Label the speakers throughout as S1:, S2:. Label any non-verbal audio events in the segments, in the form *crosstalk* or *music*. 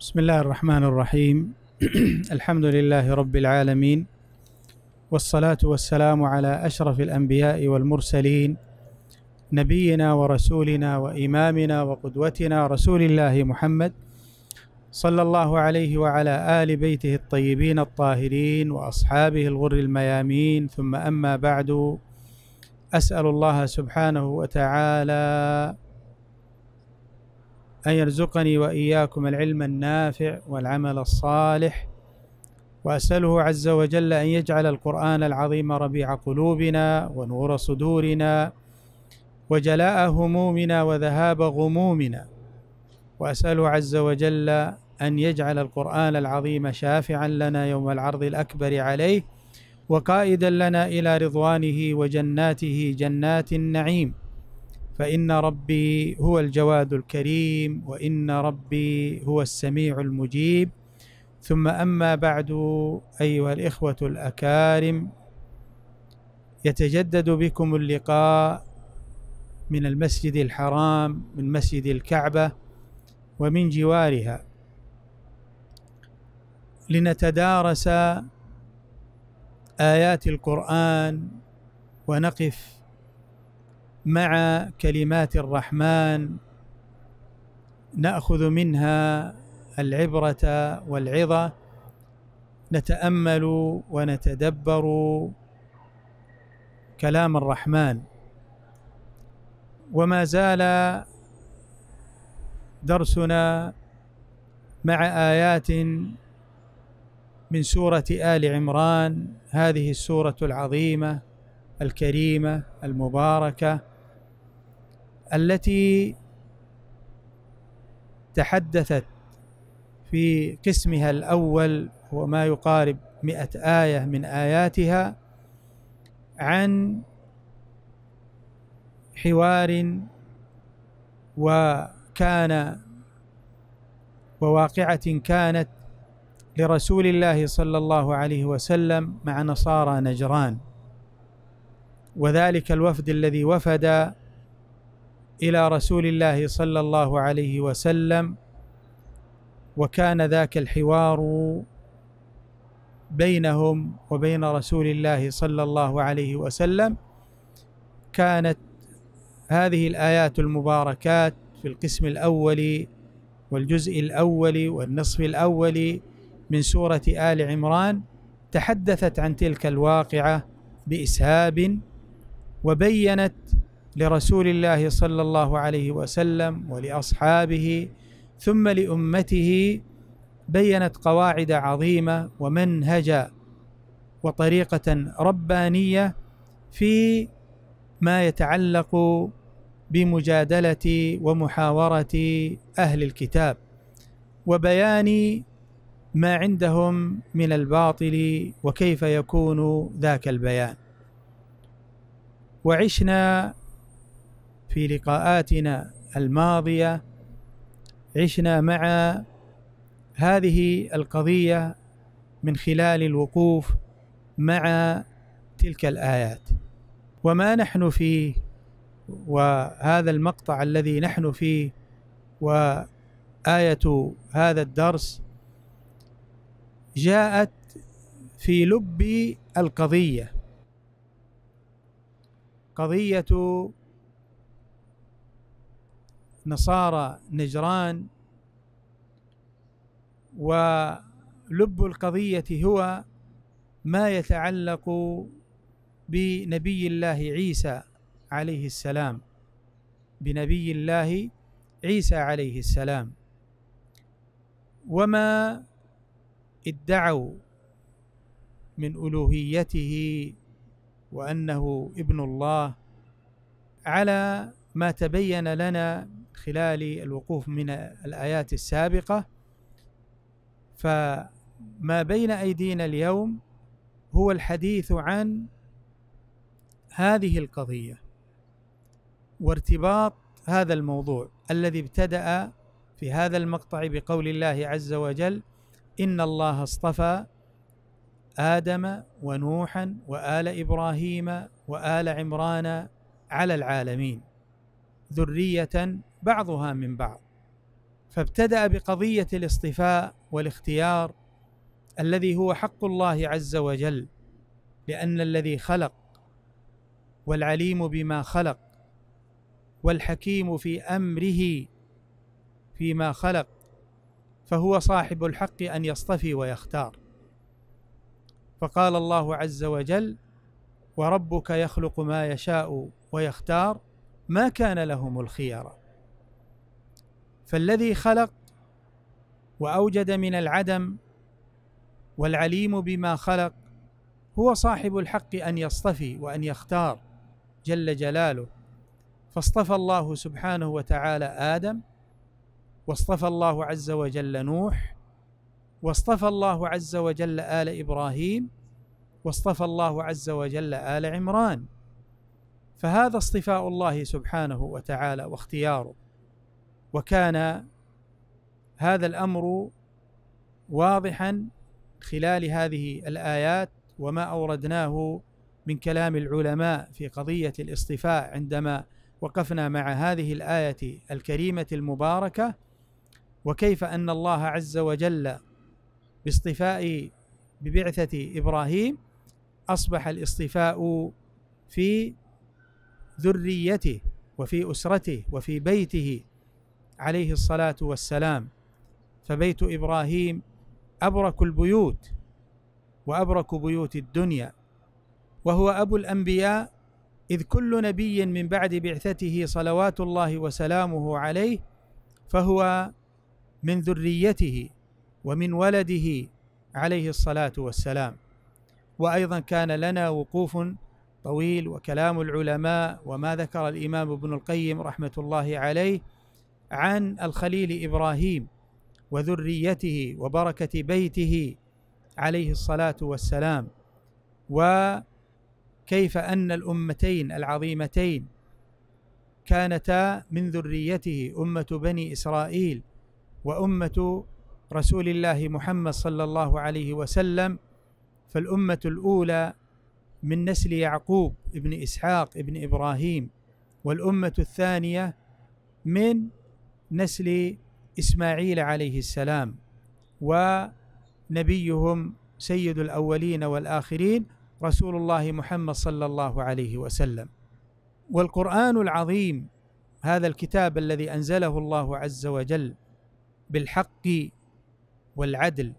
S1: بسم الله الرحمن الرحيم الحمد لله رب العالمين والصلاة والسلام على أشرف الأنبياء والمرسلين نبينا ورسولنا وإمامنا وقدوتنا رسول الله محمد صلى الله عليه وعلى آل بيته الطيبين الطاهرين وأصحابه الغر الميامين ثم أما بعد أسأل الله سبحانه وتعالى أن يرزقني وإياكم العلم النافع والعمل الصالح وأسأله عز وجل أن يجعل القرآن العظيم ربيع قلوبنا ونور صدورنا وجلاء همومنا وذهاب غمومنا وأسأله عز وجل أن يجعل القرآن العظيم شافعا لنا يوم العرض الأكبر عليه وقائدا لنا إلى رضوانه وجناته جنات النعيم فان ربي هو الجواد الكريم وان ربي هو السميع المجيب ثم اما بعد ايها الاخوه الاكارم يتجدد بكم اللقاء من المسجد الحرام من مسجد الكعبه ومن جوارها لنتدارس ايات القران ونقف مع كلمات الرحمن ناخذ منها العبره والعظه نتامل ونتدبر كلام الرحمن وما زال درسنا مع ايات من سوره ال عمران هذه السوره العظيمه الكريمه المباركه التي تحدثت في قسمها الأول هو ما يقارب مئة آية من آياتها عن حوار وكان وواقعة كانت لرسول الله صلى الله عليه وسلم مع نصارى نجران وذلك الوفد الذي وفد الى رسول الله صلى الله عليه وسلم وكان ذاك الحوار بينهم وبين رسول الله صلى الله عليه وسلم كانت هذه الايات المباركات في القسم الاول والجزء الاول والنصف الاول من سوره ال عمران تحدثت عن تلك الواقعه باسهاب وبينت لرسول الله صلى الله عليه وسلم ولاصحابه ثم لامته بينت قواعد عظيمه ومنهجا وطريقه ربانيه في ما يتعلق بمجادله ومحاوره اهل الكتاب وبيان ما عندهم من الباطل وكيف يكون ذاك البيان وعشنا في لقاءاتنا الماضيه عشنا مع هذه القضيه من خلال الوقوف مع تلك الايات وما نحن فيه وهذا المقطع الذي نحن فيه وايه هذا الدرس جاءت في لب القضيه قضيه نصارى نجران ولب القضيه هو ما يتعلق بنبي الله عيسى عليه السلام بنبي الله عيسى عليه السلام وما ادعوا من الوهيته وانه ابن الله على ما تبين لنا خلال الوقوف من الآيات السابقة فما بين أيدينا اليوم هو الحديث عن هذه القضية وارتباط هذا الموضوع الذي ابتدأ في هذا المقطع بقول الله عز وجل إن الله اصطفى آدم ونوحا وآل إبراهيم وآل عمران على العالمين ذرية بعضها من بعض فابتدا بقضيه الاصطفاء والاختيار الذي هو حق الله عز وجل لان الذي خلق والعليم بما خلق والحكيم في امره فيما خلق فهو صاحب الحق ان يصطفي ويختار فقال الله عز وجل وربك يخلق ما يشاء ويختار ما كان لهم الخيره فالذي خلق واوجد من العدم والعليم بما خلق هو صاحب الحق ان يصطفي وان يختار جل جلاله فاصطفى الله سبحانه وتعالى ادم واصطفى الله عز وجل نوح واصطفى الله عز وجل ال ابراهيم واصطفى الله عز وجل ال عمران فهذا اصطفاء الله سبحانه وتعالى واختياره وكان هذا الامر واضحا خلال هذه الايات وما اوردناه من كلام العلماء في قضيه الاصطفاء عندما وقفنا مع هذه الايه الكريمه المباركه وكيف ان الله عز وجل باصطفاء ببعثه ابراهيم اصبح الاصطفاء في ذريته وفي اسرته وفي بيته عليه الصلاه والسلام فبيت ابراهيم ابرك البيوت وابرك بيوت الدنيا وهو ابو الانبياء اذ كل نبي من بعد بعثته صلوات الله وسلامه عليه فهو من ذريته ومن ولده عليه الصلاه والسلام وايضا كان لنا وقوف طويل وكلام العلماء وما ذكر الامام ابن القيم رحمه الله عليه عن الخليل ابراهيم وذريته وبركه بيته عليه الصلاه والسلام وكيف ان الامتين العظيمتين كانتا من ذريته امه بني اسرائيل وامه رسول الله محمد صلى الله عليه وسلم فالامه الاولى من نسل يعقوب ابن اسحاق ابن ابراهيم والامه الثانيه من نسل إسماعيل عليه السلام ونبيهم سيد الأولين والآخرين رسول الله محمد صلى الله عليه وسلم والقرآن العظيم هذا الكتاب الذي أنزله الله عز وجل بالحق والعدل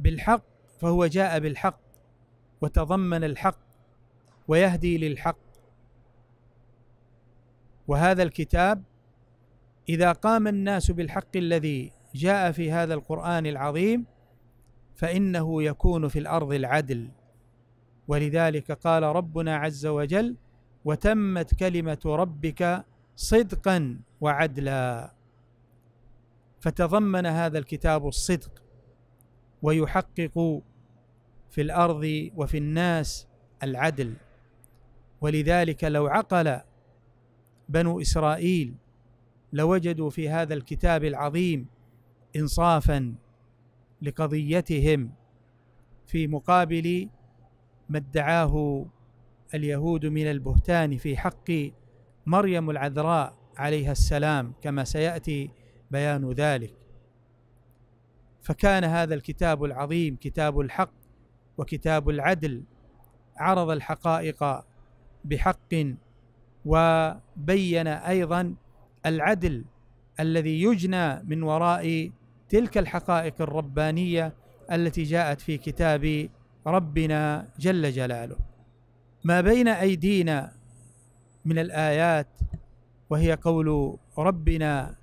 S1: بالحق فهو جاء بالحق وتضمن الحق ويهدي للحق وهذا الكتاب اذا قام الناس بالحق الذي جاء في هذا القران العظيم فانه يكون في الارض العدل ولذلك قال ربنا عز وجل وتمت كلمه ربك صدقا وعدلا فتضمن هذا الكتاب الصدق ويحقق في الارض وفي الناس العدل ولذلك لو عقل بنو اسرائيل لوجدوا في هذا الكتاب العظيم انصافا لقضيتهم في مقابل ما ادعاه اليهود من البهتان في حق مريم العذراء عليها السلام كما سياتي بيان ذلك فكان هذا الكتاب العظيم كتاب الحق وكتاب العدل عرض الحقائق بحق وبين ايضا العدل الذي يجنى من وراء تلك الحقائق الربانيه التي جاءت في كتاب ربنا جل جلاله ما بين ايدينا من الايات وهي قول ربنا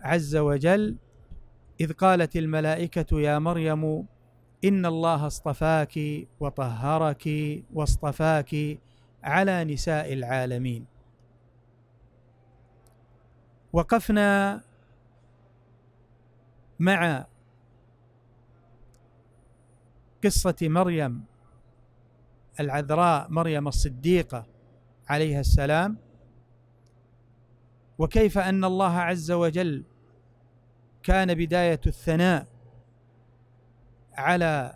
S1: عز وجل اذ قالت الملائكه يا مريم ان الله اصطفاك وطهرك واصطفاك على نساء العالمين وقفنا مع قصة مريم العذراء مريم الصديقة عليها السلام وكيف أن الله عز وجل كان بداية الثناء على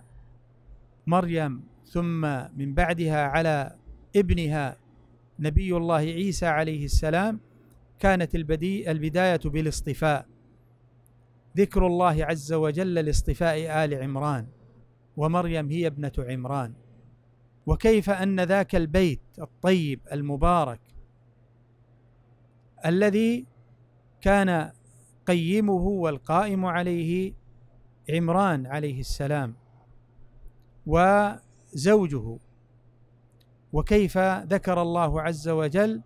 S1: مريم ثم من بعدها على ابنها نبي الله عيسى عليه السلام كانت البدي البداية بالاصطفاء ذكر الله عز وجل لاصطفاء آل عمران ومريم هي ابنة عمران وكيف أن ذاك البيت الطيب المبارك الذي كان قيمه والقائم عليه عمران عليه السلام وزوجه وكيف ذكر الله عز وجل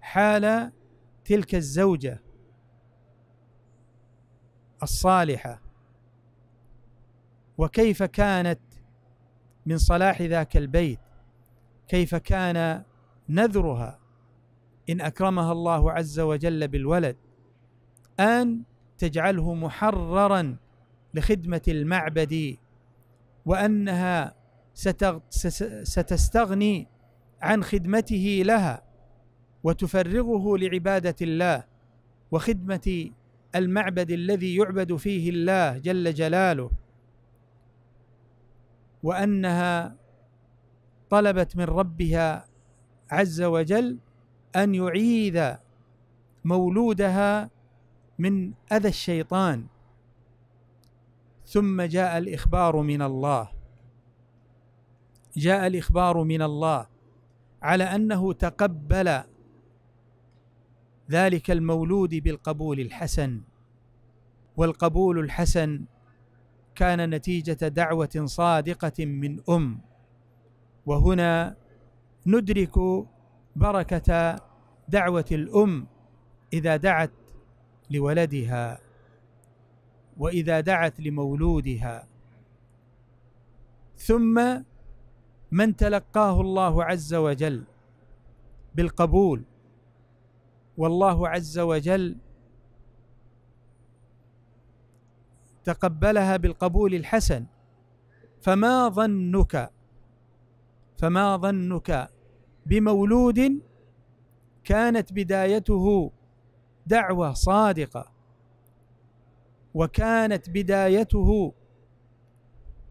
S1: حال تلك الزوجه الصالحه وكيف كانت من صلاح ذاك البيت كيف كان نذرها ان اكرمها الله عز وجل بالولد ان تجعله محررا لخدمه المعبد وانها ستستغني عن خدمته لها وتفرغه لعباده الله وخدمه المعبد الذي يعبد فيه الله جل جلاله وانها طلبت من ربها عز وجل ان يعيذ مولودها من اذى الشيطان ثم جاء الاخبار من الله جاء الاخبار من الله على انه تقبل ذلك المولود بالقبول الحسن والقبول الحسن كان نتيجه دعوه صادقه من ام وهنا ندرك بركه دعوه الام اذا دعت لولدها واذا دعت لمولودها ثم من تلقاه الله عز وجل بالقبول والله عز وجل تقبلها بالقبول الحسن فما ظنك فما ظنك بمولود كانت بدايته دعوه صادقه وكانت بدايته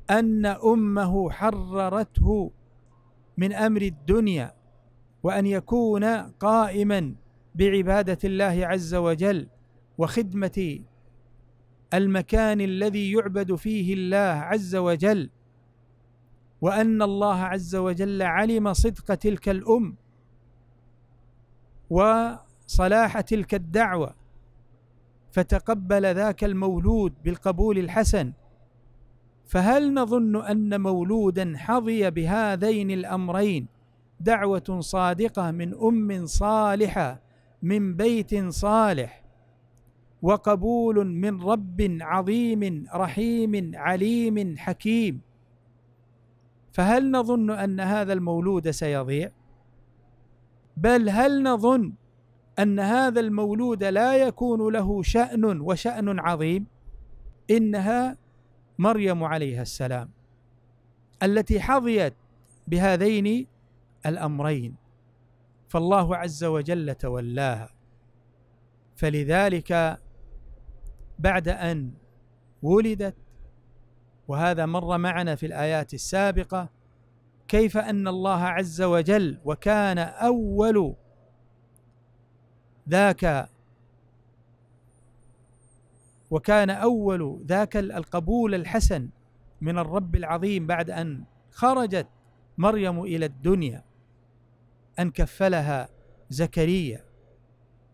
S1: ان امه حررته من امر الدنيا وان يكون قائما بعباده الله عز وجل وخدمه المكان الذي يعبد فيه الله عز وجل وان الله عز وجل علم صدق تلك الام وصلاح تلك الدعوه فتقبل ذاك المولود بالقبول الحسن فهل نظن ان مولودا حظي بهذين الامرين دعوه صادقه من ام صالحه من بيت صالح وقبول من رب عظيم رحيم عليم حكيم فهل نظن ان هذا المولود سيضيع بل هل نظن ان هذا المولود لا يكون له شان وشان عظيم انها مريم عليها السلام التي حظيت بهذين الامرين فالله عز وجل تولاها فلذلك بعد ان ولدت وهذا مر معنا في الايات السابقه كيف ان الله عز وجل وكان اول ذاك وكان اول ذاك القبول الحسن من الرب العظيم بعد ان خرجت مريم الى الدنيا أن كفلها زكريا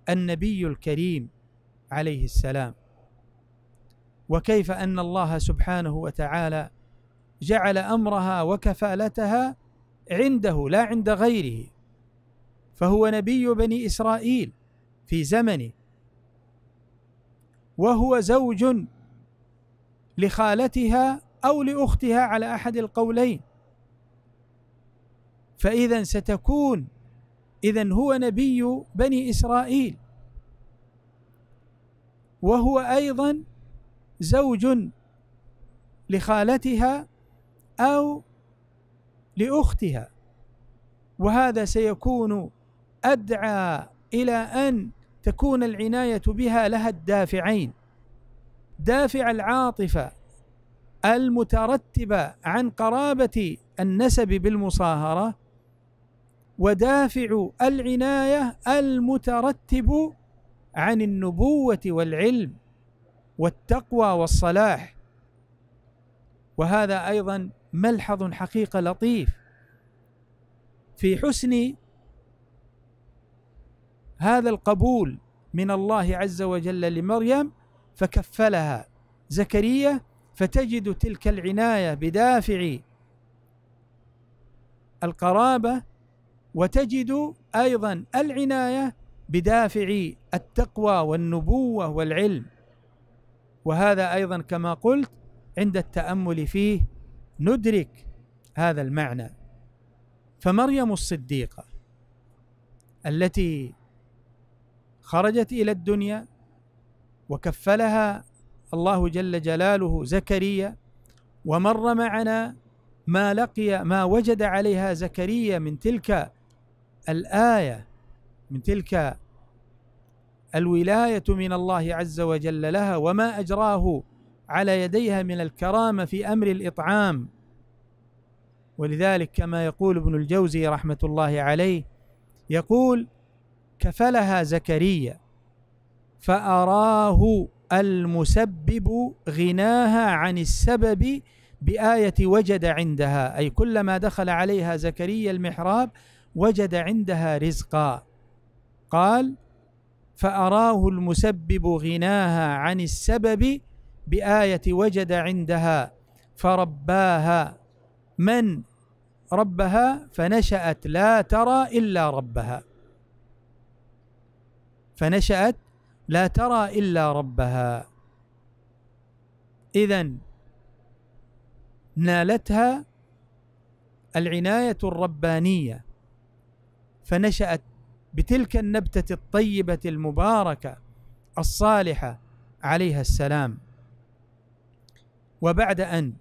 S1: النبي الكريم عليه السلام وكيف أن الله سبحانه وتعالى جعل أمرها وكفالتها عنده لا عند غيره فهو نبي بني إسرائيل في زمنه وهو زوج لخالتها أو لأختها على أحد القولين فإذا ستكون إذا هو نبي بني إسرائيل وهو أيضا زوج لخالتها أو لأختها وهذا سيكون أدعى إلى أن تكون العناية بها لها الدافعين دافع العاطفة المترتبة عن قرابة النسب بالمصاهرة ودافع العناية المترتب عن النبوة والعلم والتقوى والصلاح وهذا أيضا ملحظ حقيقة لطيف في حسن هذا القبول من الله عز وجل لمريم فكفلها زكريا فتجد تلك العناية بدافع القرابة وتجد ايضا العنايه بدافع التقوى والنبوه والعلم وهذا ايضا كما قلت عند التامل فيه ندرك هذا المعنى فمريم الصديقه التي خرجت الى الدنيا وكفلها الله جل جلاله زكريا ومر معنا ما لقي ما وجد عليها زكريا من تلك الآية من تلك الولاية من الله عز وجل لها وما أجراه على يديها من الكرامة في أمر الإطعام ولذلك كما يقول ابن الجوزي رحمة الله عليه يقول كفلها زكريا فأراه المسبب غناها عن السبب بآية وجد عندها أي كلما دخل عليها زكريا المحراب وجد عندها رزقا قال فاراه المسبب غناها عن السبب بايه وجد عندها فرباها من ربها فنشات لا ترى الا ربها فنشات لا ترى الا ربها اذا نالتها العنايه الربانيه فنشأت بتلك النبتة الطيبة المباركة الصالحة عليها السلام وبعد أن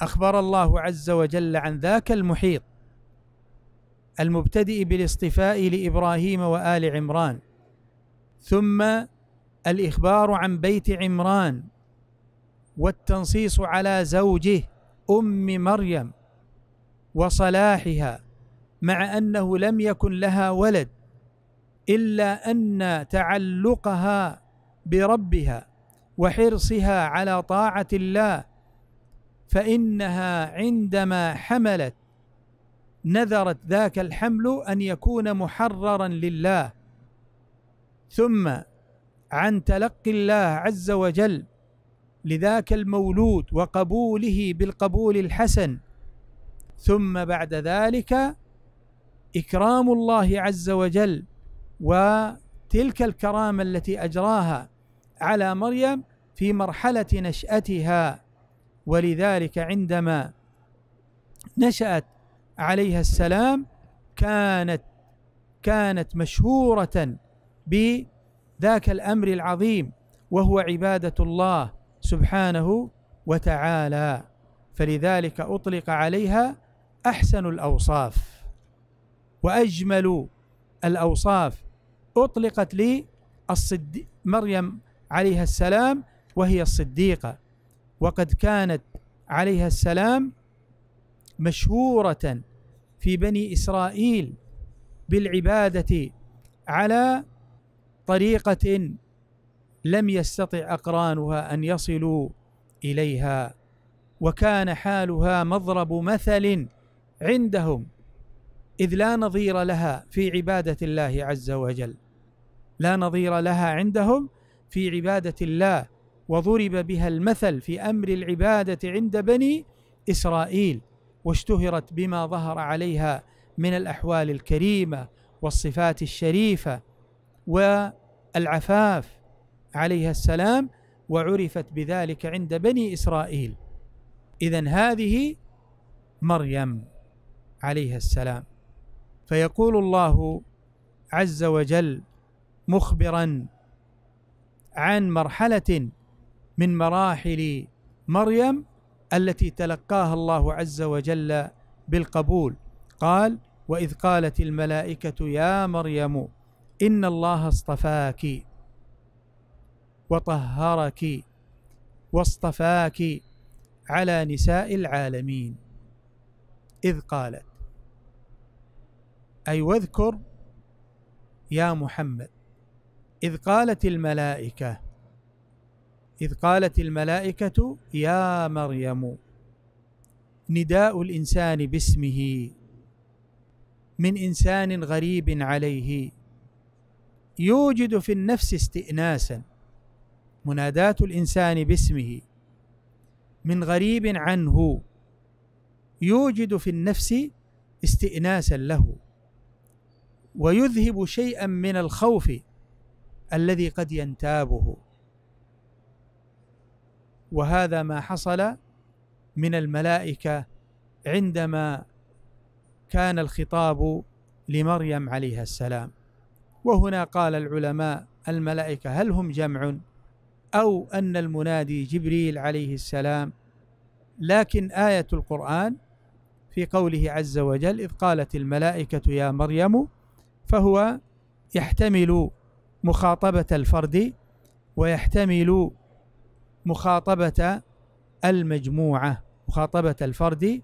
S1: أخبر الله عز وجل عن ذاك المحيط المبتدئ بالاصطفاء لإبراهيم وآل عمران ثم الإخبار عن بيت عمران والتنصيص على زوجه أم مريم وصلاحها مع انه لم يكن لها ولد الا ان تعلقها بربها وحرصها على طاعه الله فانها عندما حملت نذرت ذاك الحمل ان يكون محررا لله ثم عن تلقي الله عز وجل لذاك المولود وقبوله بالقبول الحسن ثم بعد ذلك اكرام الله عز وجل وتلك الكرامه التي اجراها على مريم في مرحله نشاتها ولذلك عندما نشات عليها السلام كانت كانت مشهوره بذاك الامر العظيم وهو عباده الله سبحانه وتعالى فلذلك اطلق عليها احسن الاوصاف وأجمل الأوصاف أطلقت لي الصدي مريم عليها السلام وهي الصديقة وقد كانت عليها السلام مشهورة في بني إسرائيل بالعبادة على طريقة لم يستطع أقرانها أن يصلوا إليها وكان حالها مضرب مثل عندهم إذ لا نظير لها في عبادة الله عز وجل لا نظير لها عندهم في عبادة الله وضرب بها المثل في أمر العبادة عند بني إسرائيل واشتهرت بما ظهر عليها من الأحوال الكريمة والصفات الشريفة والعفاف عليها السلام وعرفت بذلك عند بني إسرائيل إذا هذه مريم عليها السلام فيقول الله عز وجل مخبرا عن مرحله من مراحل مريم التي تلقاها الله عز وجل بالقبول قال واذ قالت الملائكه يا مريم ان الله اصطفاك وطهرك واصطفاك على نساء العالمين اذ قالت أي واذكر يا محمد إذ قالت الملائكة إذ قالت الملائكة يا مريم نداء الإنسان باسمه من إنسان غريب عليه يوجد في النفس استئناسا مناداة الإنسان باسمه من غريب عنه يوجد في النفس استئناسا له ويذهب شيئا من الخوف الذي قد ينتابه وهذا ما حصل من الملائكه عندما كان الخطاب لمريم عليها السلام وهنا قال العلماء الملائكه هل هم جمع او ان المنادي جبريل عليه السلام لكن ايه القران في قوله عز وجل اذ قالت الملائكه يا مريم فهو يحتمل مخاطبة الفرد ويحتمل مخاطبة المجموعة مخاطبة الفرد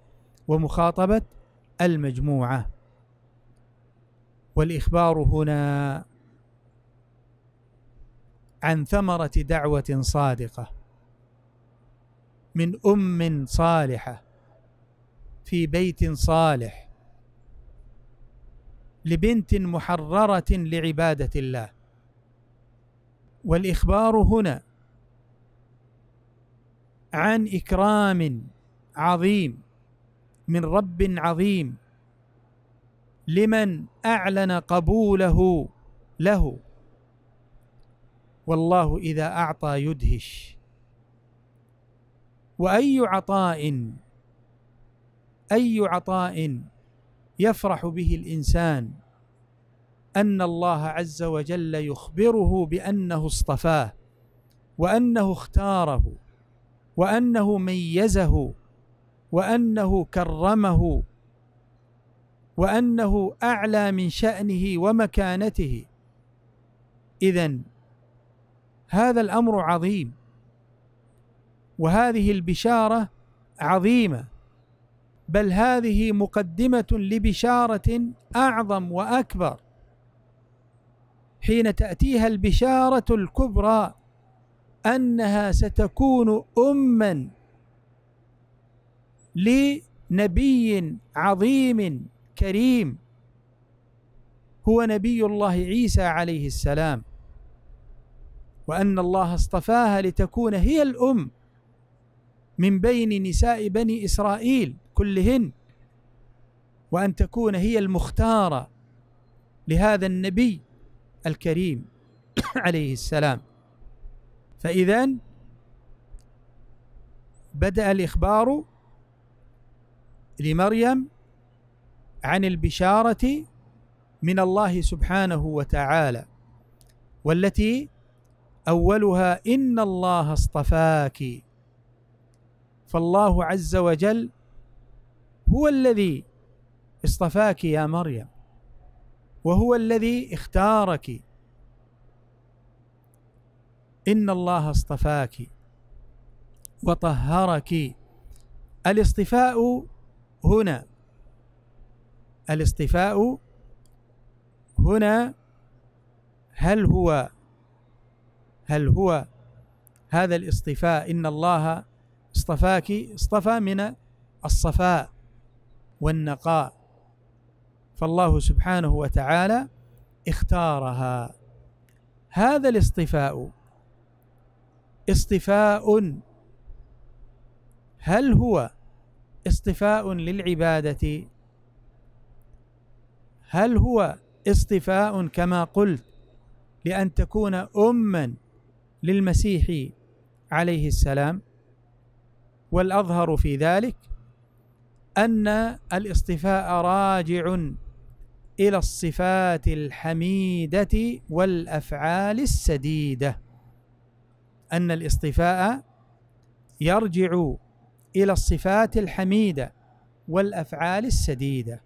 S1: ومخاطبة المجموعة والإخبار هنا عن ثمرة دعوة صادقة من أم صالحة في بيت صالح لبنت محرره لعباده الله والاخبار هنا عن اكرام عظيم من رب عظيم لمن اعلن قبوله له والله اذا اعطى يدهش واي عطاء اي عطاء يفرح به الانسان ان الله عز وجل يخبره بانه اصطفاه وانه اختاره وانه ميزه وانه كرمه وانه اعلى من شانه ومكانته اذا هذا الامر عظيم وهذه البشاره عظيمه بل هذه مقدمه لبشاره اعظم واكبر حين تاتيها البشاره الكبرى انها ستكون اما لنبي عظيم كريم هو نبي الله عيسى عليه السلام وان الله اصطفاها لتكون هي الام من بين نساء بني اسرائيل كلهن وان تكون هي المختاره لهذا النبي الكريم *coughs* عليه السلام فاذا بدا الاخبار لمريم عن البشاره من الله سبحانه وتعالى والتي اولها ان الله اصطفاك فالله عز وجل هو الذي اصطفاك يا مريم وهو الذي اختارك ان الله اصطفاك وطهرك الاصطفاء هنا الاصطفاء هنا هل هو هل هو هذا الاصطفاء ان الله اصطفاك اصطفى من الصفاء والنقاء فالله سبحانه وتعالى اختارها هذا الاصطفاء اصطفاء هل هو اصطفاء للعباده هل هو اصطفاء كما قلت لان تكون اما للمسيح عليه السلام والاظهر في ذلك أن الاصطفاء راجع إلى الصفات الحميدة والأفعال السديدة أن الاصطفاء يرجع إلى الصفات الحميدة والأفعال السديدة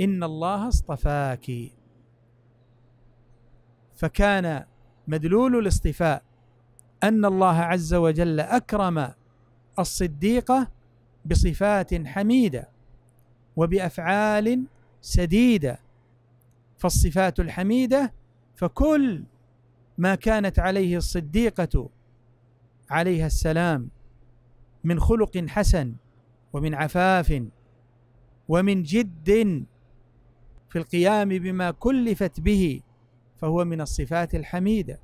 S1: إن الله اصطفاك فكان مدلول الاصطفاء أن الله عز وجل أكرم الصديقة بصفات حميده وبافعال سديده فالصفات الحميده فكل ما كانت عليه الصديقه عليها السلام من خلق حسن ومن عفاف ومن جد في القيام بما كلفت به فهو من الصفات الحميده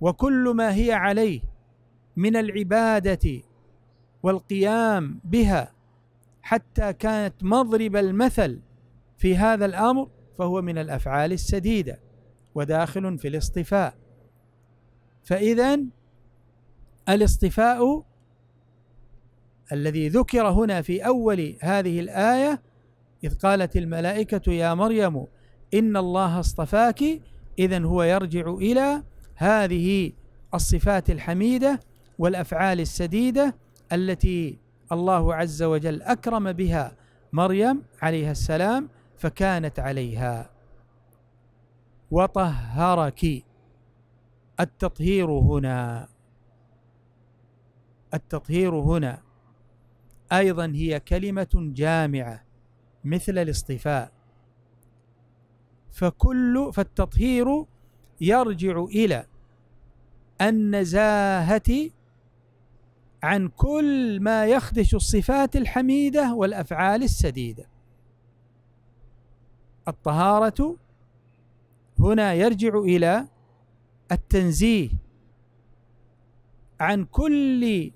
S1: وكل ما هي عليه من العباده والقيام بها حتى كانت مضرب المثل في هذا الامر فهو من الافعال السديده وداخل في الاصطفاء فاذا الاصطفاء الذي ذكر هنا في اول هذه الايه اذ قالت الملائكه يا مريم ان الله اصطفاك اذا هو يرجع الى هذه الصفات الحميده والافعال السديده التي الله عز وجل اكرم بها مريم عليها السلام فكانت عليها وطهرك التطهير هنا التطهير هنا ايضا هي كلمه جامعه مثل الاصطفاء فكل فالتطهير يرجع الى النزاهه عن كل ما يخدش الصفات الحميده والافعال السديده الطهاره هنا يرجع الى التنزيه عن كل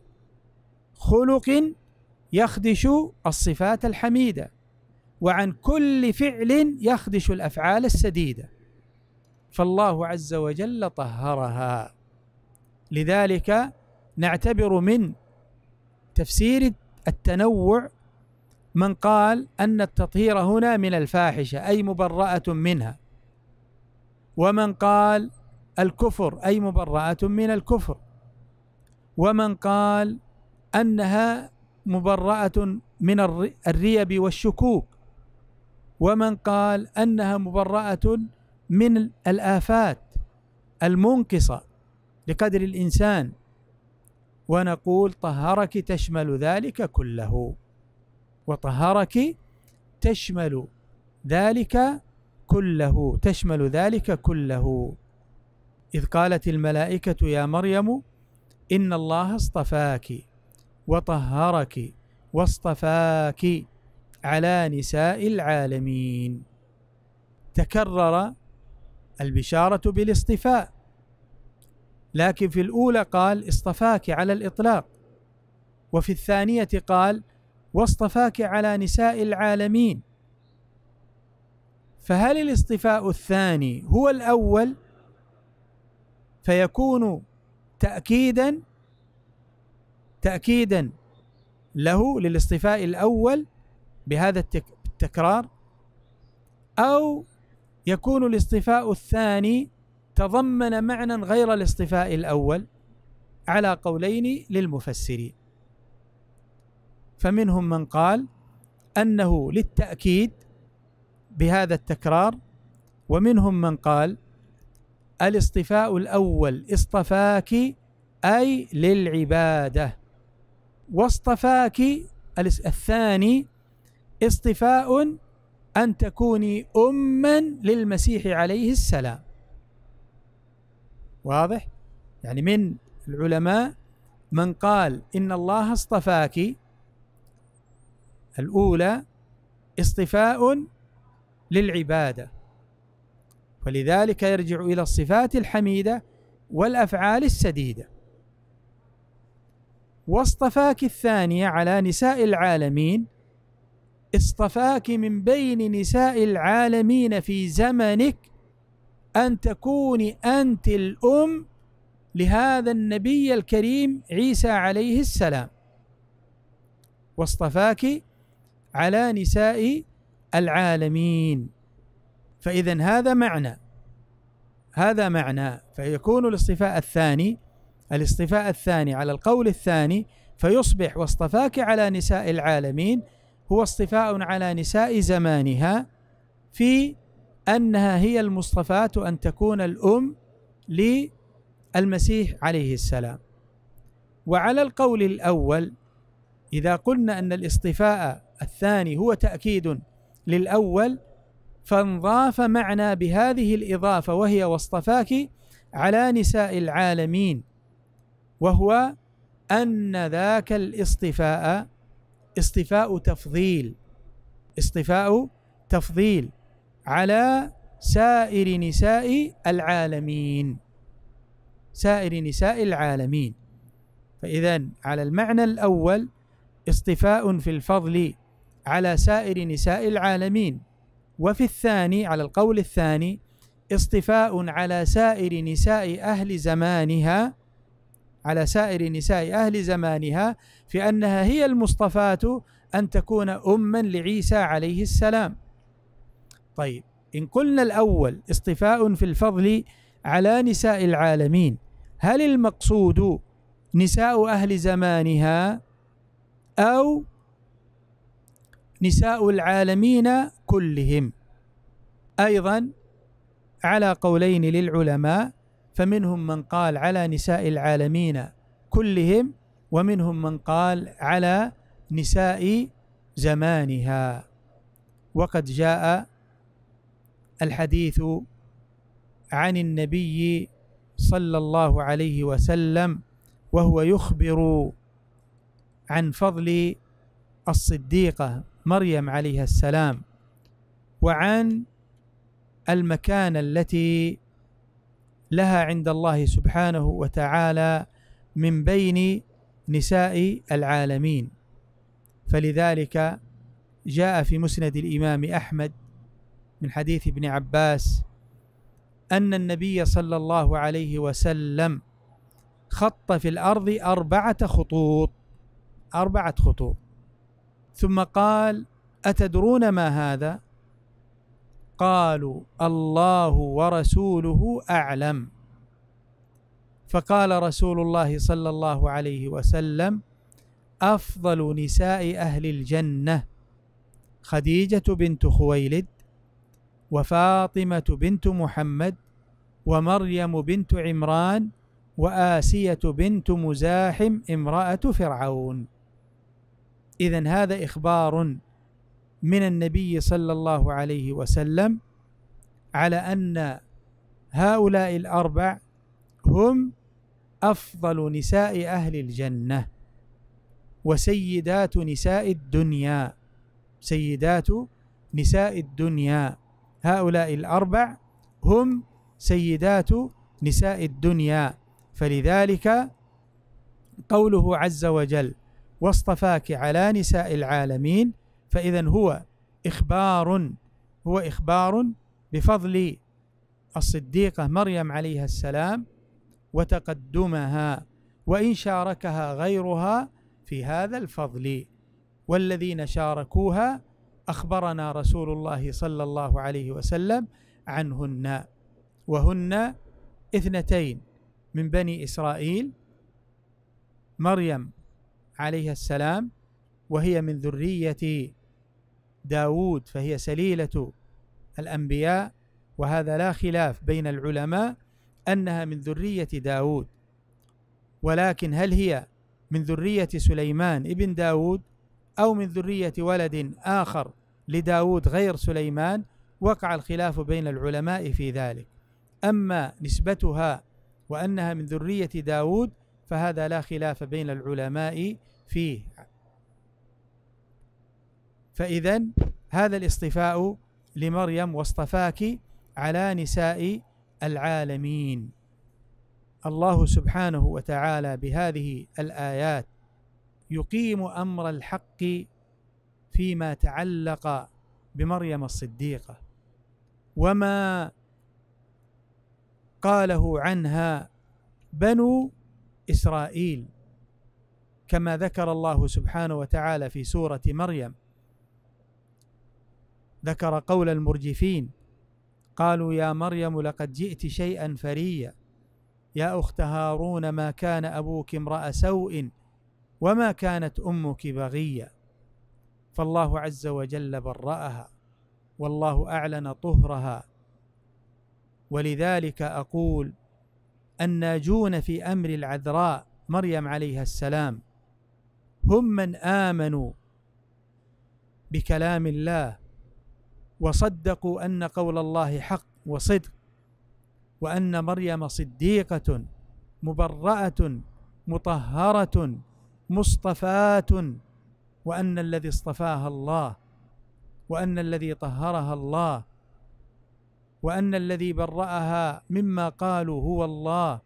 S1: خلق يخدش الصفات الحميده وعن كل فعل يخدش الافعال السديده فالله عز وجل طهرها لذلك نعتبر من تفسير التنوع من قال أن التطهير هنا من الفاحشة أي مبرأة منها ومن قال الكفر أي مبرأة من الكفر ومن قال أنها مبرأة من الريب والشكوك ومن قال أنها مبرأة من الآفات المنقصة لقدر الإنسان ونقول طهرك تشمل ذلك كله وطهرك تشمل ذلك كله تشمل ذلك كله إذ قالت الملائكة يا مريم إن الله اصطفاك وطهرك واصطفاك على نساء العالمين تكرر البشارة بالاصطفاء لكن في الأولى قال اصطفاك على الإطلاق وفي الثانية قال واصطفاك على نساء العالمين فهل الاصطفاء الثاني هو الأول فيكون تأكيدا تأكيدا له للاصطفاء الأول بهذا التكرار أو يكون الاصطفاء الثاني تضمن معنى غير الاصطفاء الأول على قولين للمفسرين فمنهم من قال أنه للتأكيد بهذا التكرار ومنهم من قال الاصطفاء الأول اصطفاك أي للعبادة واصطفاك الثاني اصطفاء أن تكوني أما للمسيح عليه السلام واضح يعني من العلماء من قال إن الله اصطفاك الأولى اصطفاء للعبادة فلذلك يرجع إلى الصفات الحميدة والأفعال السديدة واصطفاك الثانية على نساء العالمين اصطفاك من بين نساء العالمين في زمنك أن تكوني أنت الأم لهذا النبي الكريم عيسى عليه السلام واصطفاك على نساء العالمين فإذا هذا معنى هذا معنى فيكون الاصطفاء الثاني الاصطفاء الثاني على القول الثاني فيصبح واصطفاك على نساء العالمين هو اصطفاء على نساء زمانها في أنها هي المصطفاة أن تكون الأم للمسيح عليه السلام وعلى القول الأول إذا قلنا أن الاصطفاء الثاني هو تأكيد للأول فانضاف معنى بهذه الإضافة وهي واصطفاك على نساء العالمين وهو أن ذاك الاصطفاء اصطفاء تفضيل اصطفاء تفضيل على سائر نساء العالمين سائر نساء العالمين فإذا على المعنى الأول اصطفاء في الفضل على سائر نساء العالمين وفي الثاني على القول الثاني اصطفاء على سائر نساء أهل زمانها على سائر نساء أهل زمانها في أنها هي المصطفاة أن تكون أما لعيسى عليه السلام طيب إن قلنا الأول اصطفاء في الفضل على نساء العالمين هل المقصود نساء أهل زمانها أو نساء العالمين كلهم أيضا على قولين للعلماء فمنهم من قال على نساء العالمين كلهم ومنهم من قال على نساء زمانها وقد جاء الحديث عن النبي صلى الله عليه وسلم وهو يخبر عن فضل الصديقة مريم عليها السلام وعن المكانة التي لها عند الله سبحانه وتعالى من بين نساء العالمين فلذلك جاء في مسند الإمام أحمد من حديث ابن عباس أن النبي صلى الله عليه وسلم خط في الأرض أربعة خطوط أربعة خطوط ثم قال أتدرون ما هذا؟ قالوا الله ورسوله أعلم فقال رسول الله صلى الله عليه وسلم أفضل نساء أهل الجنة خديجة بنت خويلد وفاطمه بنت محمد ومريم بنت عمران واسيه بنت مزاحم امراه فرعون اذا هذا اخبار من النبي صلى الله عليه وسلم على ان هؤلاء الاربع هم افضل نساء اهل الجنه وسيدات نساء الدنيا سيدات نساء الدنيا هؤلاء الأربع هم سيدات نساء الدنيا فلذلك قوله عز وجل واصطفاك على نساء العالمين فإذا هو إخبار هو إخبار بفضل الصديقة مريم عليها السلام وتقدمها وإن شاركها غيرها في هذا الفضل والذين شاركوها اخبرنا رسول الله صلى الله عليه وسلم عنهن وهن اثنتين من بني اسرائيل مريم عليها السلام وهي من ذريه داود فهي سليله الانبياء وهذا لا خلاف بين العلماء انها من ذريه داود ولكن هل هي من ذريه سليمان ابن داود أو من ذرية ولد آخر لداود غير سليمان وقع الخلاف بين العلماء في ذلك أما نسبتها وأنها من ذرية داود فهذا لا خلاف بين العلماء فيه فإذا هذا الاصطفاء لمريم واصطفاك على نساء العالمين الله سبحانه وتعالى بهذه الآيات يقيم امر الحق فيما تعلق بمريم الصديقه وما قاله عنها بنو اسرائيل كما ذكر الله سبحانه وتعالى في سوره مريم ذكر قول المرجفين قالوا يا مريم لقد جئت شيئا فريا يا اخت هارون ما كان ابوك امرا سوء وما كانت امك بغيه فالله عز وجل براها والله اعلن طهرها ولذلك اقول الناجون في امر العذراء مريم عليها السلام هم من امنوا بكلام الله وصدقوا ان قول الله حق وصدق وان مريم صديقه مبراه مطهره مصطفاه وان الذي اصطفاها الله وان الذي طهرها الله وان الذي براها مما قالوا هو الله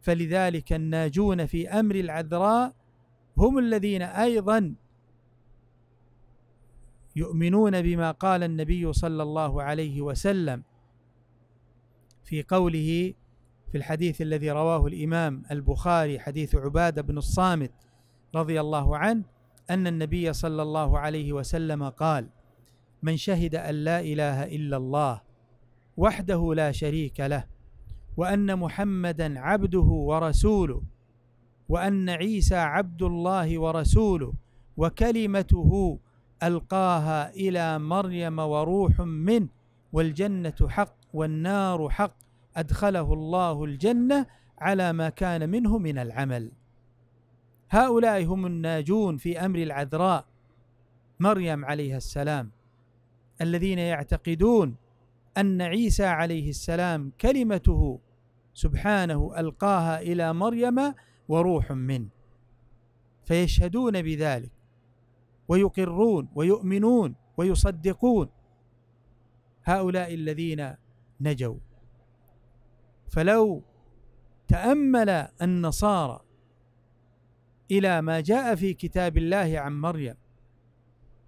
S1: فلذلك الناجون في امر العذراء هم الذين ايضا يؤمنون بما قال النبي صلى الله عليه وسلم في قوله في الحديث الذي رواه الإمام البخاري حديث عبادة بن الصامت رضي الله عنه أن النبي صلى الله عليه وسلم قال من شهد أن لا إله إلا الله وحده لا شريك له وأن محمدا عبده ورسوله وأن عيسى عبد الله ورسوله وكلمته ألقاها إلى مريم وروح منه والجنة حق والنار حق أدخله الله الجنة على ما كان منه من العمل هؤلاء هم الناجون في أمر العذراء مريم عليها السلام الذين يعتقدون أن عيسى عليه السلام كلمته سبحانه ألقاها إلى مريم وروح منه فيشهدون بذلك ويقرون ويؤمنون ويصدقون هؤلاء الذين نجوا فلو تأمل النصارى إلى ما جاء في كتاب الله عن مريم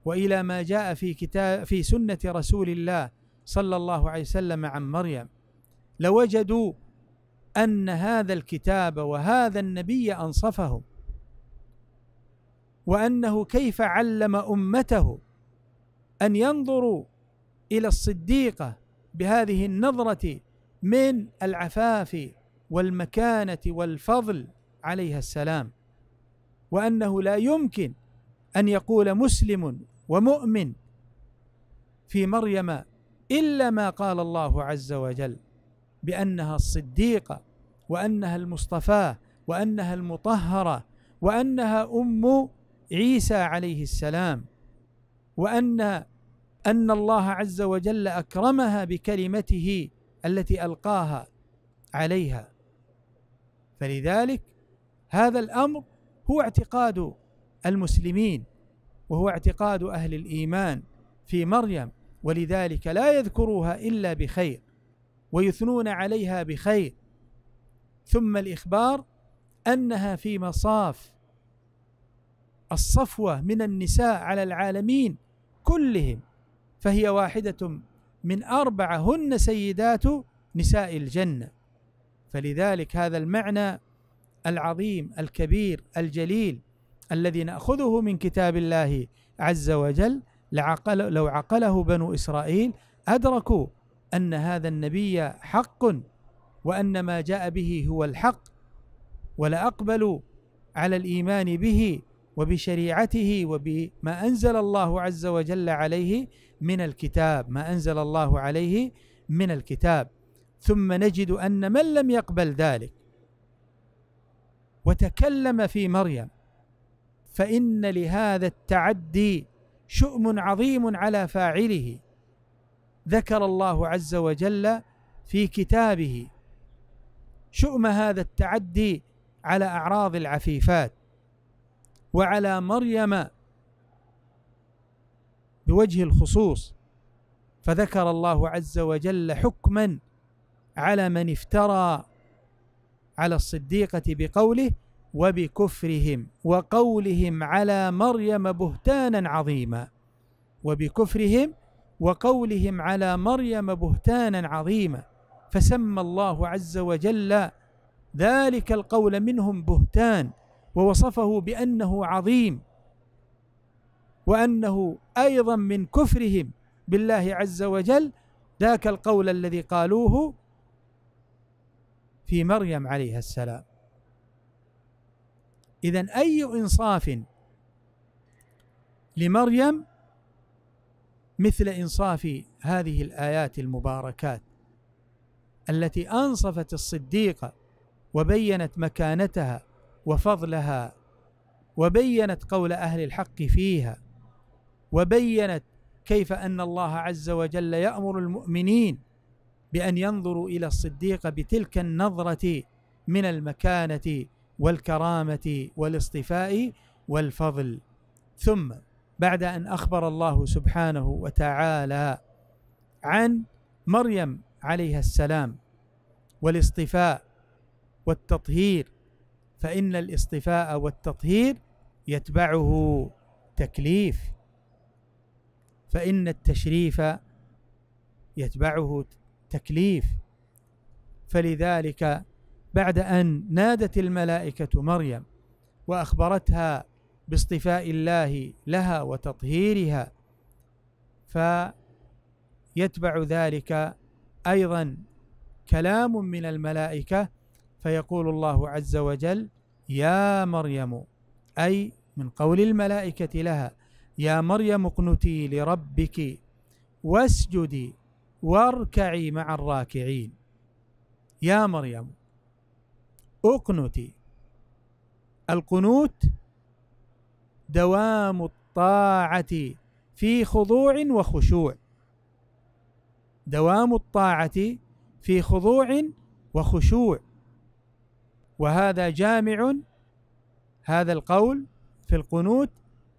S1: وإلى ما جاء في كتاب في سنة رسول الله صلى الله عليه وسلم عن مريم لوجدوا أن هذا الكتاب وهذا النبي أنصفهم وأنه كيف علم أمته أن ينظروا إلى الصديقة بهذه النظرة من العفاف والمكانه والفضل عليها السلام وانه لا يمكن ان يقول مسلم ومؤمن في مريم الا ما قال الله عز وجل بانها الصديقه وانها المصطفاه وانها المطهره وانها ام عيسى عليه السلام وان ان الله عز وجل اكرمها بكلمته التي القاها عليها فلذلك هذا الامر هو اعتقاد المسلمين وهو اعتقاد اهل الايمان في مريم ولذلك لا يذكروها الا بخير ويثنون عليها بخير ثم الاخبار انها في مصاف الصفوه من النساء على العالمين كلهم فهي واحده من أربعة هن سيدات نساء الجنة فلذلك هذا المعنى العظيم الكبير الجليل الذي نأخذه من كتاب الله عز وجل لعقل لو عقله بنو إسرائيل أدركوا أن هذا النبي حق وأن ما جاء به هو الحق ولأقبلوا على الإيمان به وبشريعته وبما أنزل الله عز وجل عليه من الكتاب ما انزل الله عليه من الكتاب ثم نجد ان من لم يقبل ذلك وتكلم في مريم فان لهذا التعدي شؤم عظيم على فاعله ذكر الله عز وجل في كتابه شؤم هذا التعدي على اعراض العفيفات وعلى مريم بوجه الخصوص فذكر الله عز وجل حكما على من افترى على الصديقه بقوله وبكفرهم وقولهم على مريم بهتانا عظيما وبكفرهم وقولهم على مريم بهتانا عظيما فسمى الله عز وجل ذلك القول منهم بهتان ووصفه بانه عظيم وأنه أيضا من كفرهم بالله عز وجل ذاك القول الذي قالوه في مريم عليها السلام إذا أي إنصاف لمريم مثل إنصاف هذه الآيات المباركات التي أنصفت الصديقة وبينت مكانتها وفضلها وبينت قول أهل الحق فيها وبينت كيف ان الله عز وجل يامر المؤمنين بان ينظروا الى الصديق بتلك النظره من المكانه والكرامه والاصطفاء والفضل ثم بعد ان اخبر الله سبحانه وتعالى عن مريم عليها السلام والاصطفاء والتطهير فان الاصطفاء والتطهير يتبعه تكليف فإن التشريف يتبعه تكليف فلذلك بعد أن نادت الملائكة مريم وأخبرتها باصطفاء الله لها وتطهيرها فيتبع ذلك أيضا كلام من الملائكة فيقول الله عز وجل يا مريم أي من قول الملائكة لها يا مريم اقنتي لربك واسجدي واركعي مع الراكعين يا مريم اقنتي القنوت دوام الطاعة في خضوع وخشوع دوام الطاعة في خضوع وخشوع وهذا جامع هذا القول في القنوت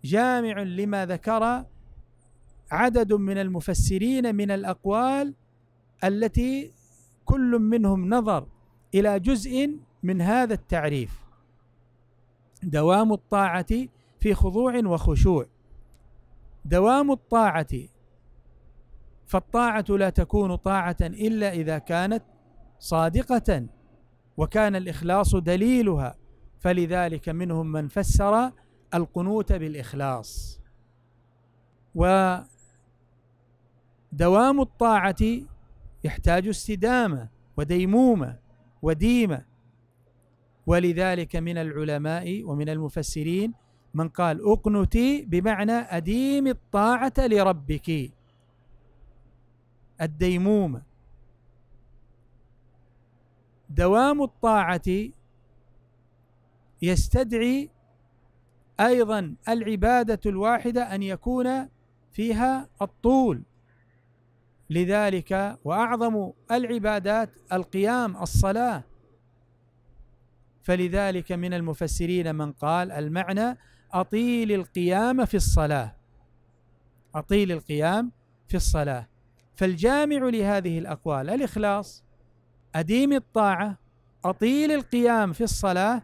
S1: جامع لما ذكر عدد من المفسرين من الاقوال التي كل منهم نظر الى جزء من هذا التعريف دوام الطاعه في خضوع وخشوع دوام الطاعه فالطاعه لا تكون طاعه الا اذا كانت صادقه وكان الاخلاص دليلها فلذلك منهم من فسر القنوت بالإخلاص ودوام الطاعة يحتاج استدامة وديمومة وديمة ولذلك من العلماء ومن المفسرين من قال اقنتي بمعنى أديم الطاعة لربك الديمومة دوام الطاعة يستدعي أيضا العبادة الواحدة أن يكون فيها الطول لذلك وأعظم العبادات القيام الصلاة فلذلك من المفسرين من قال المعنى أطيل القيام في الصلاة أطيل القيام في الصلاة فالجامع لهذه الأقوال الإخلاص أديم الطاعة أطيل القيام في الصلاة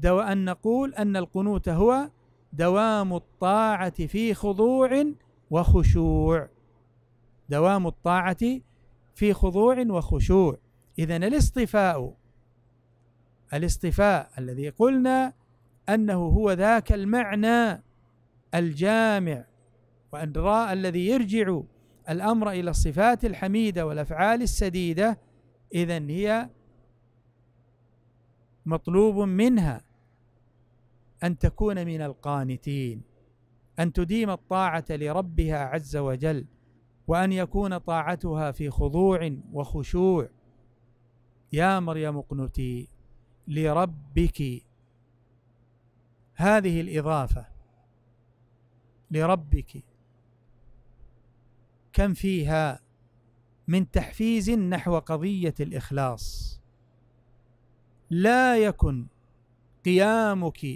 S1: دو أن نقول أن القنوت هو دوام الطاعة في خضوع وخشوع دوام الطاعة في خضوع وخشوع إذا الاصطفاء الاصطفاء الذي قلنا أنه هو ذاك المعنى الجامع وأن الذي يرجع الأمر إلى الصفات الحميدة والأفعال السديدة إذا هي مطلوب منها ان تكون من القانتين ان تديم الطاعه لربها عز وجل وان يكون طاعتها في خضوع وخشوع يا مريم اقنتي لربك هذه الاضافه لربك كم فيها من تحفيز نحو قضيه الاخلاص لا يكن قيامك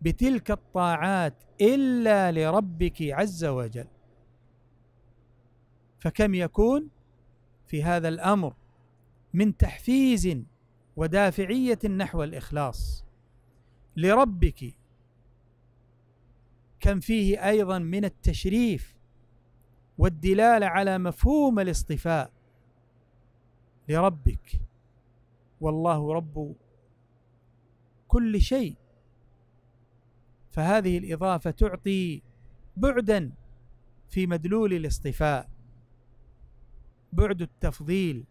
S1: بتلك الطاعات الا لربك عز وجل فكم يكون في هذا الامر من تحفيز ودافعيه نحو الاخلاص لربك كم فيه ايضا من التشريف والدلاله على مفهوم الاصطفاء لربك والله رب كل شيء فهذه الإضافة تعطي بعدا في مدلول الاصطفاء بعد التفضيل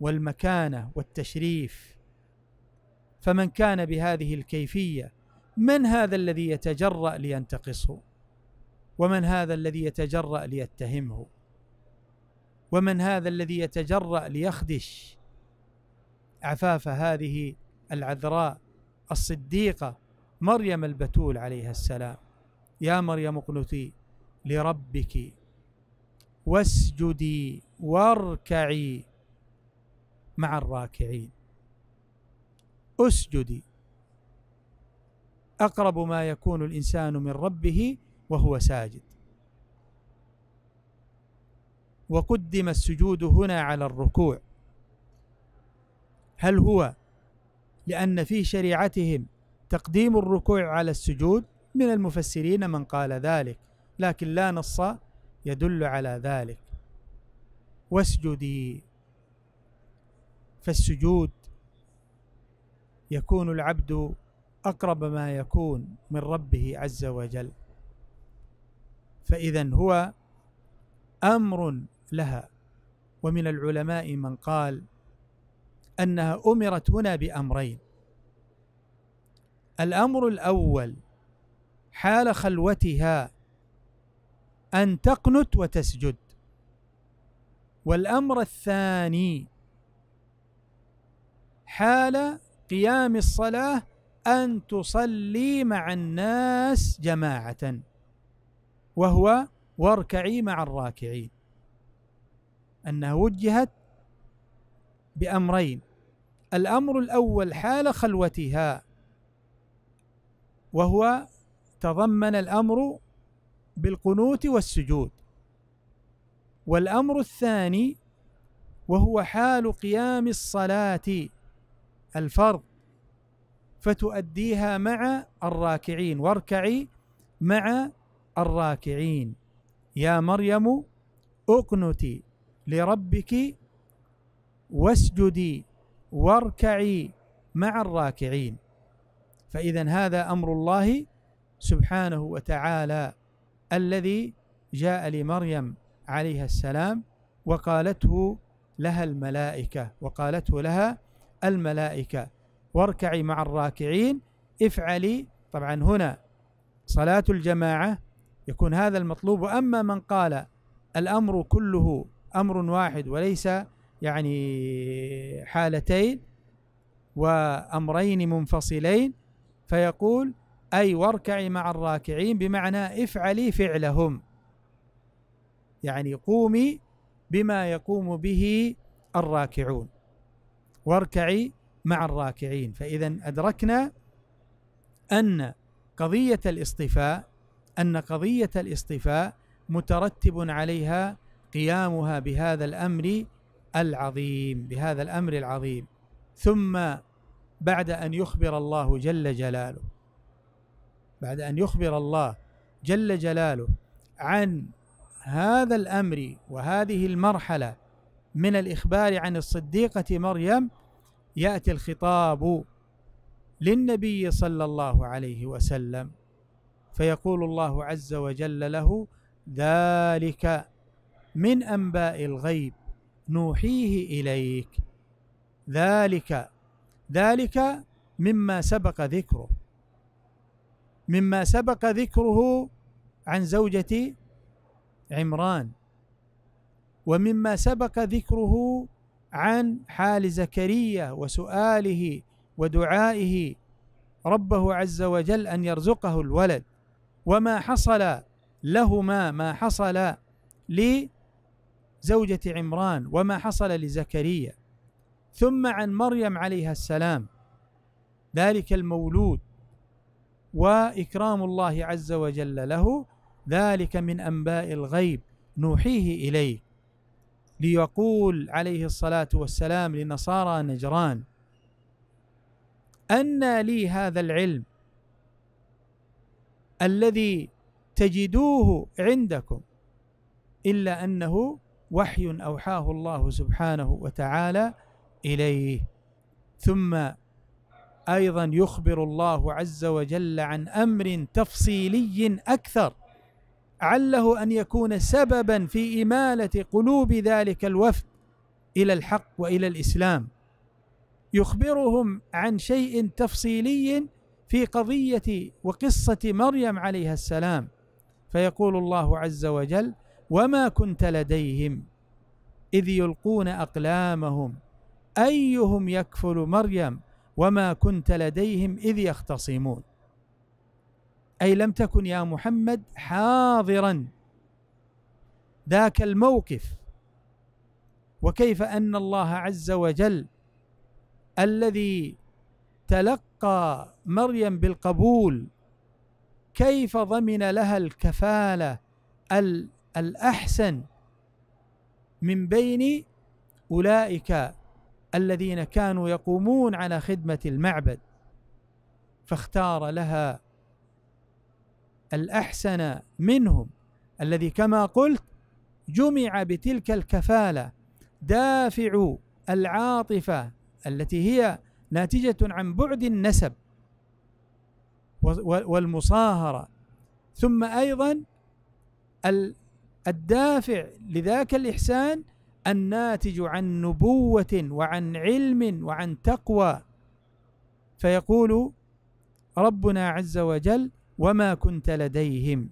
S1: والمكانة والتشريف فمن كان بهذه الكيفية من هذا الذي يتجرأ لينتقصه ومن هذا الذي يتجرأ ليتهمه ومن هذا الذي يتجرأ ليخدش عفاف هذه العذراء الصديقة مريم البتول عليها السلام يا مريم اقنتي لربك واسجدي واركعي مع الراكعين اسجدي اقرب ما يكون الانسان من ربه وهو ساجد وقدم السجود هنا على الركوع هل هو لان في شريعتهم تقديم الركوع على السجود من المفسرين من قال ذلك لكن لا نص يدل على ذلك واسجدي فالسجود يكون العبد اقرب ما يكون من ربه عز وجل فاذا هو امر لها ومن العلماء من قال انها امرت هنا بامرين الامر الاول حال خلوتها ان تقنت وتسجد والامر الثاني حال قيام الصلاه ان تصلي مع الناس جماعه وهو واركعي مع الراكعين انها وجهت بامرين الامر الاول حال خلوتها وهو تضمن الامر بالقنوت والسجود والامر الثاني وهو حال قيام الصلاه الفرض فتؤديها مع الراكعين واركعي مع الراكعين يا مريم اقنتي لربك واسجدي واركعي مع الراكعين فإذا هذا أمر الله سبحانه وتعالى الذي جاء لمريم عليها السلام وقالته لها الملائكة وقالته لها الملائكة واركعي مع الراكعين افعلي طبعا هنا صلاة الجماعة يكون هذا المطلوب وأما من قال الأمر كله أمر واحد وليس يعني حالتين وأمرين منفصلين فيقول أي واركعي مع الراكعين بمعنى افعلي فعلهم يعني قومي بما يقوم به الراكعون واركعي مع الراكعين فإذا أدركنا أن قضية الاصطفاء أن قضية الاصطفاء مترتب عليها قيامها بهذا الأمر العظيم بهذا الأمر العظيم ثم بعد ان يخبر الله جل جلاله بعد ان يخبر الله جل جلاله عن هذا الامر وهذه المرحله من الاخبار عن الصديقه مريم ياتي الخطاب للنبي صلى الله عليه وسلم فيقول الله عز وجل له ذلك من انباء الغيب نوحيه اليك ذلك ذلك مما سبق ذكره مما سبق ذكره عن زوجة عمران ومما سبق ذكره عن حال زكريا وسؤاله ودعائه ربه عز وجل أن يرزقه الولد وما حصل لهما ما حصل لزوجة عمران وما حصل لزكريا ثم عن مريم عليها السلام ذلك المولود واكرام الله عز وجل له ذلك من انباء الغيب نوحيه اليه ليقول عليه الصلاه والسلام لنصارى نجران أن لي هذا العلم الذي تجدوه عندكم إلا أنه وحي أوحاه الله سبحانه وتعالى اليه ثم ايضا يخبر الله عز وجل عن امر تفصيلي اكثر عله ان يكون سببا في اماله قلوب ذلك الوفد الى الحق والى الاسلام يخبرهم عن شيء تفصيلي في قضيه وقصه مريم عليها السلام فيقول الله عز وجل وما كنت لديهم اذ يلقون اقلامهم أيهم يكفل مريم وما كنت لديهم إذ يختصمون أي لم تكن يا محمد حاضرا ذاك الموقف وكيف أن الله عز وجل الذي تلقى مريم بالقبول كيف ضمن لها الكفالة الأحسن من بين أولئك الذين كانوا يقومون على خدمة المعبد فاختار لها الأحسن منهم الذي كما قلت جمع بتلك الكفالة دافع العاطفة التي هي ناتجة عن بعد النسب والمصاهرة ثم أيضا الدافع لذاك الإحسان الناتج عن نبوة وعن علم وعن تقوى فيقول ربنا عز وجل وما كنت لديهم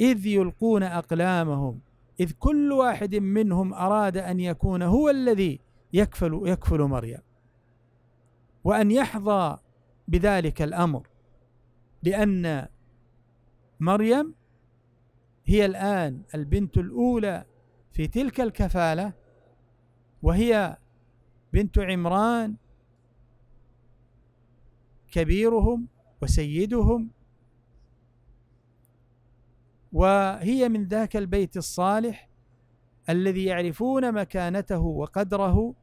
S1: إذ يلقون أقلامهم إذ كل واحد منهم أراد أن يكون هو الذي يكفل يكفل مريم وأن يحظى بذلك الأمر لأن مريم هي الآن البنت الأولى في تلك الكفالة وهي بنت عمران كبيرهم وسيدهم وهي من ذاك البيت الصالح الذي يعرفون مكانته وقدره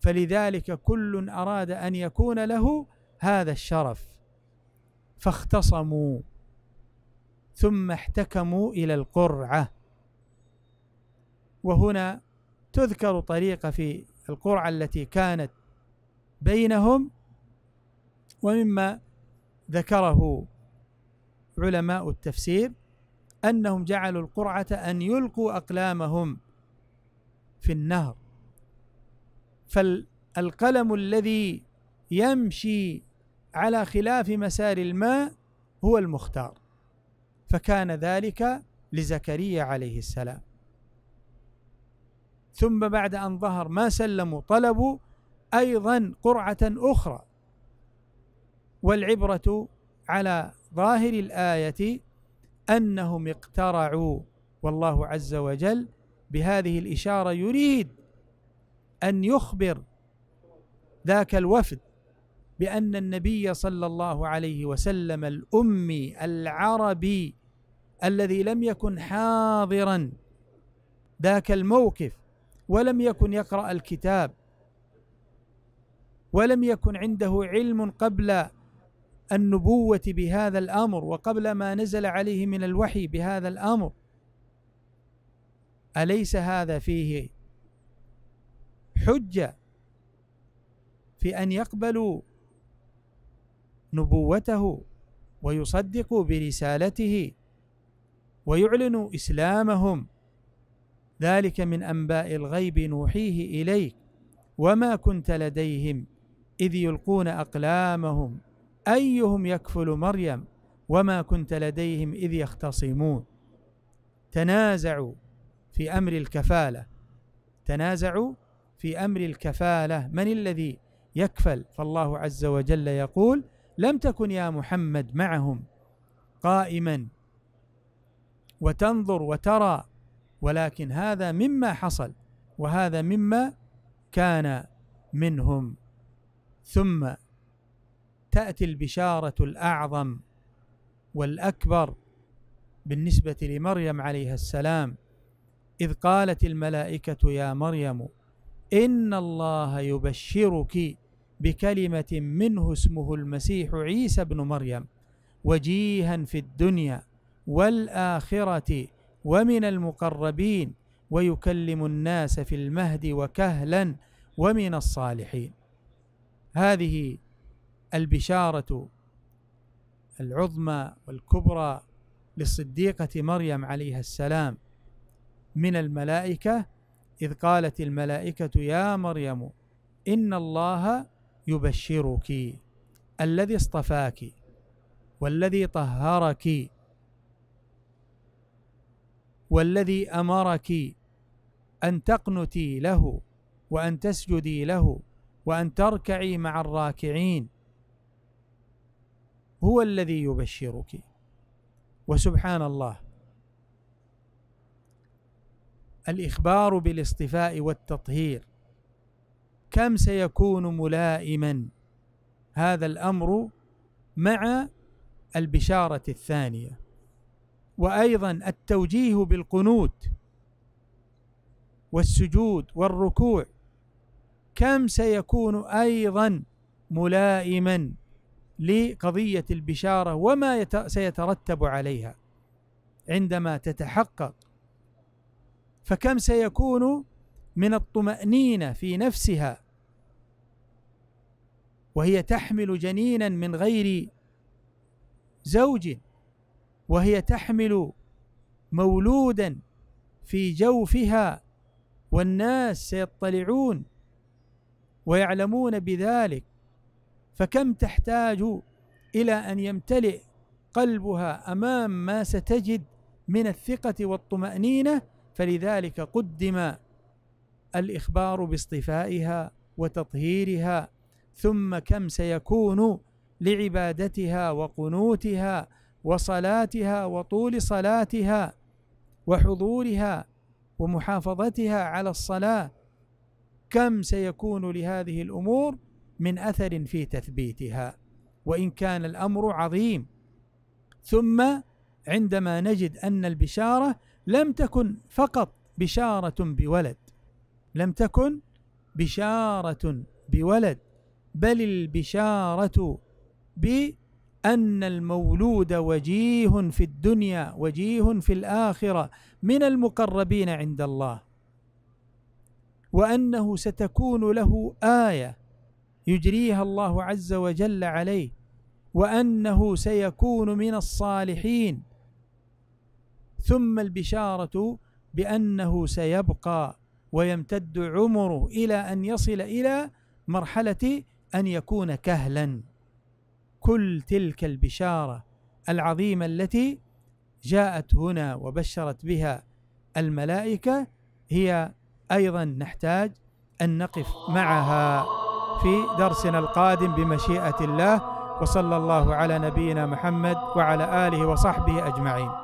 S1: فلذلك كل اراد ان يكون له هذا الشرف فاختصموا ثم احتكموا الى القرعه وهنا تذكر طريقة في القرعة التي كانت بينهم ومما ذكره علماء التفسير أنهم جعلوا القرعة أن يلقوا أقلامهم في النهر فالقلم الذي يمشي على خلاف مسار الماء هو المختار فكان ذلك لزكريا عليه السلام ثم بعد أن ظهر ما سلموا طلبوا أيضا قرعة أخرى والعبرة على ظاهر الآية أنهم اقترعوا والله عز وجل بهذه الإشارة يريد أن يخبر ذاك الوفد بأن النبي صلى الله عليه وسلم الأمي العربي الذي لم يكن حاضرا ذاك الموقف ولم يكن يقرأ الكتاب ولم يكن عنده علم قبل النبوة بهذا الأمر وقبل ما نزل عليه من الوحي بهذا الأمر أليس هذا فيه حجة في أن يقبلوا نبوته ويصدقوا برسالته ويعلنوا إسلامهم ذلك من انباء الغيب نوحيه اليك وما كنت لديهم اذ يلقون اقلامهم ايهم يكفل مريم وما كنت لديهم اذ يختصمون تنازعوا في امر الكفاله تنازعوا في امر الكفاله من الذي يكفل فالله عز وجل يقول لم تكن يا محمد معهم قائما وتنظر وترى ولكن هذا مما حصل وهذا مما كان منهم ثم تاتي البشاره الاعظم والاكبر بالنسبه لمريم عليها السلام اذ قالت الملائكه يا مريم ان الله يبشرك بكلمه منه اسمه المسيح عيسى بن مريم وجيها في الدنيا والاخره ومن المقربين ويكلم الناس في المهد وكهلا ومن الصالحين هذه البشاره العظمى والكبرى للصديقه مريم عليها السلام من الملائكه اذ قالت الملائكه يا مريم ان الله يبشرك الذي اصطفاك والذي طهرك والذي امرك ان تقنتي له وان تسجدي له وان تركعي مع الراكعين هو الذي يبشرك وسبحان الله الاخبار بالاصطفاء والتطهير كم سيكون ملائما هذا الامر مع البشاره الثانيه وايضا التوجيه بالقنوت والسجود والركوع كم سيكون ايضا ملائما لقضيه البشاره وما سيترتب عليها عندما تتحقق فكم سيكون من الطمانينه في نفسها وهي تحمل جنينا من غير زوج وهي تحمل مولودا في جوفها والناس سيطلعون ويعلمون بذلك فكم تحتاج الى ان يمتلئ قلبها امام ما ستجد من الثقه والطمانينه فلذلك قدم الاخبار باصطفائها وتطهيرها ثم كم سيكون لعبادتها وقنوتها وصلاتها وطول صلاتها وحضورها ومحافظتها على الصلاه كم سيكون لهذه الامور من اثر في تثبيتها وان كان الامر عظيم ثم عندما نجد ان البشاره لم تكن فقط بشاره بولد لم تكن بشاره بولد بل البشاره ب أن المولود وجيه في الدنيا وجيه في الآخرة من المقربين عند الله وأنه ستكون له آية يجريها الله عز وجل عليه وأنه سيكون من الصالحين ثم البشارة بأنه سيبقى ويمتد عمره إلى أن يصل إلى مرحلة أن يكون كهلاً كل تلك البشاره العظيمه التي جاءت هنا وبشرت بها الملائكه هي ايضا نحتاج ان نقف معها في درسنا القادم بمشيئه الله وصلى الله على نبينا محمد وعلى اله وصحبه اجمعين